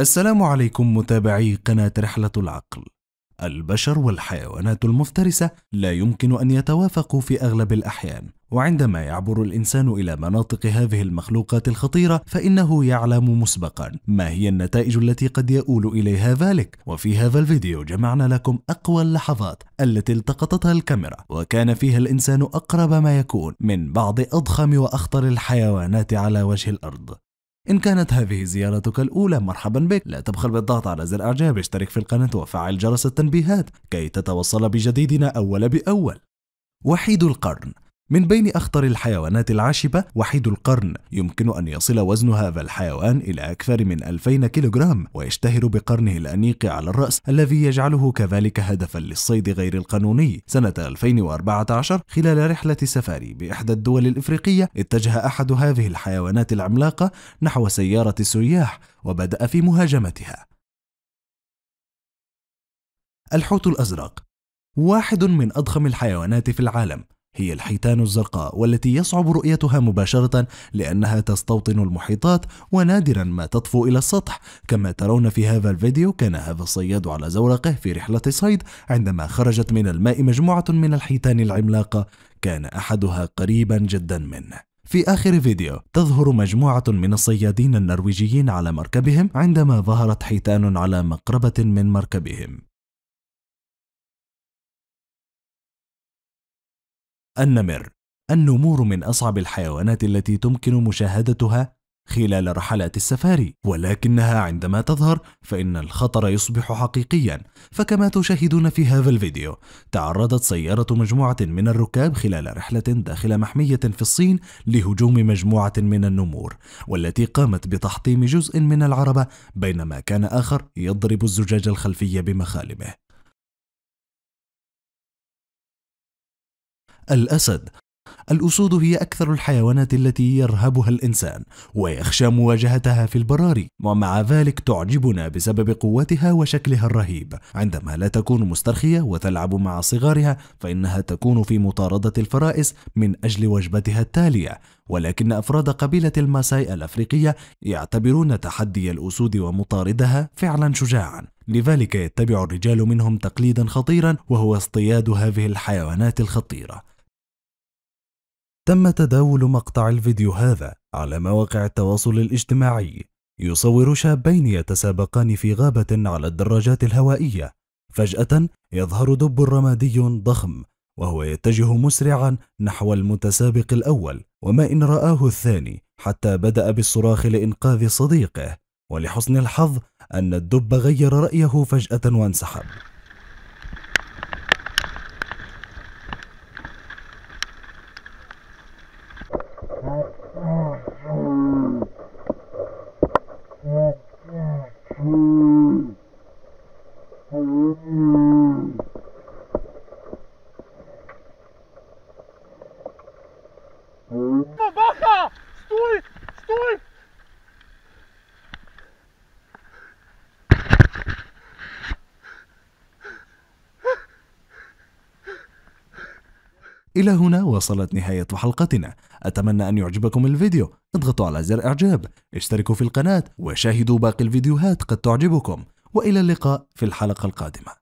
السلام عليكم متابعي قناة رحلة العقل. البشر والحيوانات المفترسة لا يمكن أن يتوافقوا في أغلب الأحيان، وعندما يعبر الإنسان إلى مناطق هذه المخلوقات الخطيرة فإنه يعلم مسبقا ما هي النتائج التي قد يؤول إليها ذلك وفي هذا الفيديو جمعنا لكم أقوى اللحظات التي التقطتها الكاميرا وكان فيها الإنسان أقرب ما يكون من بعض أضخم وأخطر الحيوانات على وجه الأرض إن كانت هذه زيارتك الأولى مرحبا بك لا تبخل بالضغط على زر إعجاب اشترك في القناة وفعل جرس التنبيهات كي تتوصل بجديدنا أول بأول وحيد القرن من بين أخطر الحيوانات العاشبة وحيد القرن يمكن أن يصل وزن هذا الحيوان إلى أكثر من 2000 كيلوغرام ويشتهر بقرنه الأنيق على الرأس الذي يجعله كذلك هدفا للصيد غير القانوني سنة 2014 خلال رحلة سفاري بإحدى الدول الإفريقية اتجه أحد هذه الحيوانات العملاقة نحو سيارة السياح وبدأ في مهاجمتها الحوت الأزرق واحد من أضخم الحيوانات في العالم هي الحيتان الزرقاء والتي يصعب رؤيتها مباشرة لأنها تستوطن المحيطات ونادرا ما تطفو إلى السطح كما ترون في هذا الفيديو كان هذا الصياد على زورقه في رحلة صيد عندما خرجت من الماء مجموعة من الحيتان العملاقة كان أحدها قريبا جدا منه في آخر فيديو تظهر مجموعة من الصيادين النرويجيين على مركبهم عندما ظهرت حيتان على مقربة من مركبهم النمر النمور من أصعب الحيوانات التي تمكن مشاهدتها خلال رحلات السفاري ولكنها عندما تظهر فإن الخطر يصبح حقيقيا فكما تشاهدون في هذا الفيديو تعرضت سيارة مجموعة من الركاب خلال رحلة داخل محمية في الصين لهجوم مجموعة من النمور والتي قامت بتحطيم جزء من العربة بينما كان آخر يضرب الزجاج الخلفي بمخالمه الأسد الأسود هي أكثر الحيوانات التي يرهبها الإنسان ويخشى مواجهتها في البراري ومع ذلك تعجبنا بسبب قوتها وشكلها الرهيب عندما لا تكون مسترخية وتلعب مع صغارها فإنها تكون في مطاردة الفرائس من أجل وجبتها التالية ولكن أفراد قبيلة الماساي الأفريقية يعتبرون تحدي الأسود ومطاردها فعلا شجاعا لذلك يتبع الرجال منهم تقليدا خطيرا وهو اصطياد هذه الحيوانات الخطيرة تم تداول مقطع الفيديو هذا على مواقع التواصل الاجتماعي يصور شابين يتسابقان في غابة على الدراجات الهوائية فجأة يظهر دب رمادي ضخم وهو يتجه مسرعا نحو المتسابق الأول وما إن رآه الثاني حتى بدأ بالصراخ لإنقاذ صديقه ولحسن الحظ أن الدب غير رأيه فجأة وانسحب إلى هنا وصلت نهاية حلقتنا أتمنى أن يعجبكم الفيديو اضغطوا على زر إعجاب اشتركوا في القناة وشاهدوا باقي الفيديوهات قد تعجبكم وإلى اللقاء في الحلقة القادمة